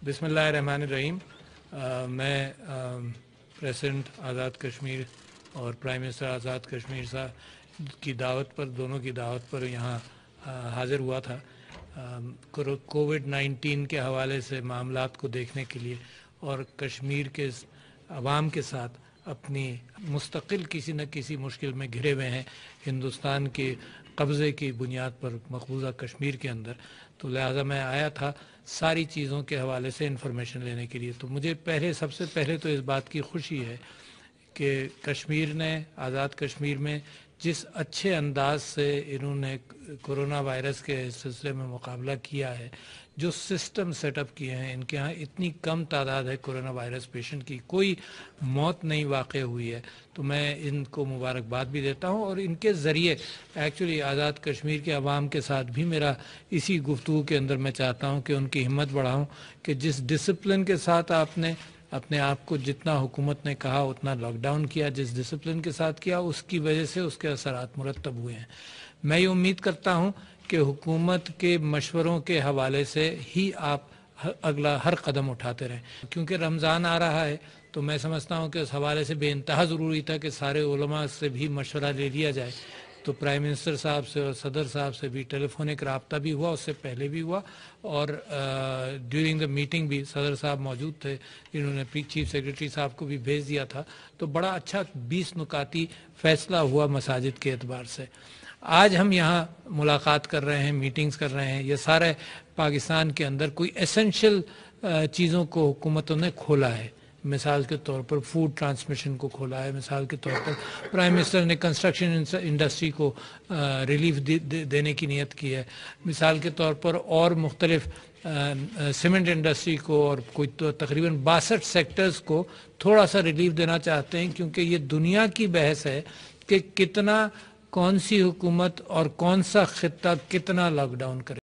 बिसमीम मैं प्रेसिडेंट आज़ाद कश्मीर और प्राइम मिनिस्टर आज़ाद कश्मीर साहब की दावत पर दोनों की दावत पर यहाँ हाज़िर हुआ था कोविड नाइन्टीन के हवाले से मामला को देखने के लिए और कश्मीर के आवाम के साथ अपनी मुस्तकिल किसी न किसी मुश्किल में घिरे हुए हैं हिंदुस्तान के कब्ज़े की बुनियाद पर मकबूजा कश्मीर के अंदर तो लिहाजा मैं आया था सारी चीज़ों के हवाले से इंफॉर्मेशन लेने के लिए तो मुझे पहले सबसे पहले तो इस बात की खुशी है कि कश्मीर ने आज़ाद कश्मीर में जिस अच्छे अंदाज से इन्होंने कोरोना वायरस के सिलसिले में मुकाबला किया है जो सिस्टम सेटअप किए हैं इनके यहाँ इतनी कम तादाद है कोरोना वायरस पेशेंट की कोई मौत नहीं वाक़ हुई है तो मैं इनको मुबारकबाद भी देता हूँ और इनके ज़रिए एक्चुअली आज़ाद कश्मीर के आवाम के साथ भी मेरा इसी गुफ्तु के अंदर मैं चाहता हूँ कि उनकी हिम्मत बढ़ाऊँ कि जिस डिसिप्लिन के साथ आपने अपने आप को जितना हुकूमत ने कहा उतना लॉकडाउन किया जिस डिसिप्लिन के साथ किया उसकी वजह से उसके असर मुरतब हुए हैं मैं ये उम्मीद करता हूँ कि हुकूमत के मशवरों के हवाले से ही आप अगला हर कदम उठाते रहें क्योंकि रमज़ान आ रहा है तो मैं समझता हूँ कि उस हवाले से बेानतहा ज़रूरी था कि सारे उलमा से भी मशवरा ले लिया जाए तो प्राइम मिनिस्टर साहब से और सदर साहब से भी टेलीफोनिक रबता भी हुआ उससे पहले भी हुआ और ड्यूरिंग द मीटिंग भी सदर साहब मौजूद थे इन्होंने चीफ सेक्रेटरी साहब को भी भेज दिया था तो बड़ा अच्छा बीस नुकाती फैसला हुआ मसाजिद के अतबार से आज हम यहाँ मुलाकात कर रहे हैं मीटिंग्स कर रहे हैं ये सारे पाकिस्तान के अंदर कोई एसेंशियल चीज़ों को हुकूमतों ने खोला है मिसाल के तौर पर फूड ट्रांसमिशन को खोला है मिसाल के तौर पर प्राइम मिनिस्टर ने कंस्ट्रक्शन इंडस्ट्री को रिलीफ दे, दे, देने की नीयत की है मिसाल के तौर पर और मुख्तलिफ सीमेंट इंडस्ट्री को और कोई तो तकरीबन बासठ सेक्टर्स को थोड़ा सा रिलीफ देना चाहते हैं क्योंकि ये दुनिया की बहस है कि कितना कौन सी हुकूमत और कौन सा खत्ता कितना लॉकडाउन करे